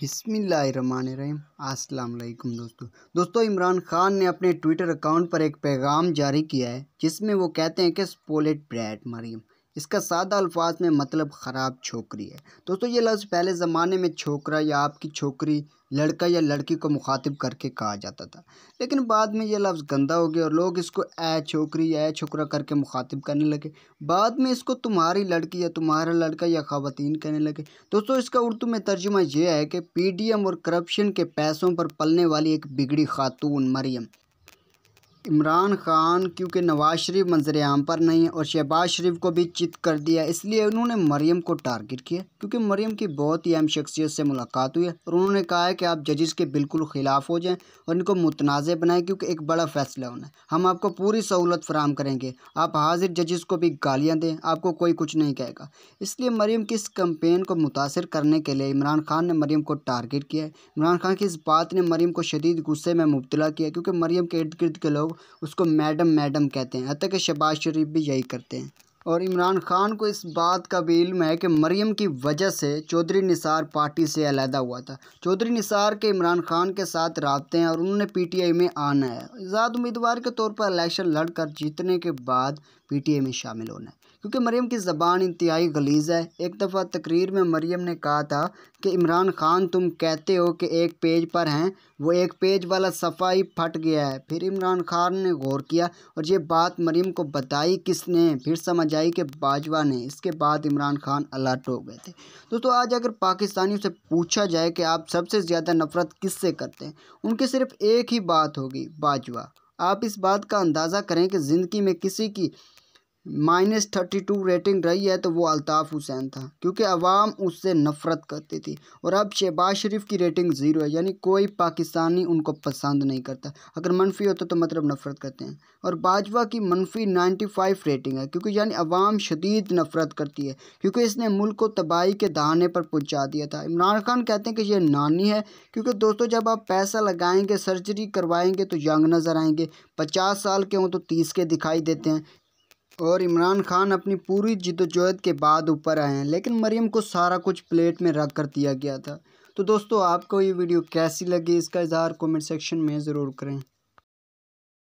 बिसमीम अस्सलाम दोस्तों दोस्तों इमरान खान ने अपने ट्विटर अकाउंट पर एक पैगाम जारी किया है जिसमें वो कहते हैं कि स्पोलेट ब्रैड मरियम इसका सादा अल्फाज में मतलब ख़राब छोकरी है दोस्तों ये लफ्ज़ पहले ज़माने में छोकरा या आपकी छोकरी लड़का या लड़की को मुखातिब करके कहा जाता था लेकिन बाद में यह लफ्ज़ गंदा हो गया और लोग इसको ए छोकरी या ए छोकरा करके मुखातिब करने लगे बाद में इसको तुम्हारी लड़की या तुम्हारा लड़का या ख़वातीन कहने लगे दोस्तों इसका उर्दू में तर्जुमा यह है कि पी डी एम और करप्शन के पैसों पर पलने वाली एक बिगड़ी खातून मरियम इमरान खान क्योंकि नवाज़ शरीफ मंजर आम पर नहीं है और शहबाज शरीफ को भी चित कर दिया इसलिए उन्होंने मरीम को टारगेट किया क्योंकि मरीम की बहुत ही अहम शख्सियत से मुलाकात हुई है और उन्होंने कहा है कि आप जजेस के बिल्कुल ख़िलाफ़ हो जाएं और इनको मुतनाज़ बनाएं क्योंकि एक बड़ा फ़ैसला होना है हम आपको पूरी सहूलत फराम करेंगे आप हाजिर जजेस को भी गालियाँ दें आपको कोई कुछ नहीं कहेगा इसलिए मरीम की इस कंपेन को मुतासर करने के लिए इमरान खान ने मरीम को टारगेट किया है इमरान खान की इस बात ने मरीम को शदीद गुस्से में मुबतला किया क्योंकि मरीम के इर्द गिर्द के लोग लोग उसको मैडम मैडम कहते हैं अतः के शबाज शरीफ भी यही करते हैं और इमरान खान को इस बात का भी इल्म है कि मरीम की वजह से चौधरी निसार पार्टी से अलहदा हुआ था चौधरी निसार के इमरान खान के साथ रबते हैं और उन्होंने पीटीआई में आना है आज़ाद उम्मीदवार के तौर पर इलेक्शन लड़कर जीतने के बाद पीटीआई में शामिल होना है क्योंकि मरीम की ज़बान इंतहाई गलीज है एक दफ़ा तकरीर में मरीम ने कहा था कि इमरान खान तुम कहते हो कि एक पेज पर हैं वो एक पेज वाला सफाई फट गया है फिर इमरान खान ने गौर किया और ये बात मरीम को बताई किसने फिर समझ रजाई के बाजवा ने इसके बाद इमरान खान अलर्ट हो गए थे दोस्तों आज अगर पाकिस्तानियों से पूछा जाए कि आप सबसे ज़्यादा नफरत किससे करते हैं उनकी सिर्फ एक ही बात होगी बाजवा आप इस बात का अंदाज़ा करें कि ज़िंदगी में किसी की माइनस थर्टी टू रेटिंग रही है तो वो अल्ताफ़ हुसैन था क्योंकि अवाम उससे नफ़रत करती थी और अब शहबाज शरीफ की रेटिंग ज़ीरो है यानी कोई पाकिस्तानी उनको पसंद नहीं करता अगर मनफी होता तो मतलब नफ़रत करते हैं और बाजवा की मनफी नाइन्टी फाइव रेटिंग है क्योंकि यानी अवाम शदीद नफ़रत करती है क्योंकि इसने मुल्क को तबाही के दहाने पर पहुँचा दिया था इमरान खान कहते हैं कि यह नानी है क्योंकि दोस्तों जब आप पैसा लगाएंगे सर्जरी करवाएंगे तो यंग नज़र आएंगे पचास साल के हों तो तीस के दिखाई देते हैं और इमरान खान अपनी पूरी जिदोजहद के बाद ऊपर आए हैं लेकिन मरीम को सारा कुछ प्लेट में रख कर दिया गया था तो दोस्तों आपको ये वीडियो कैसी लगी इसका इजहार कमेंट सेक्शन में ज़रूर करें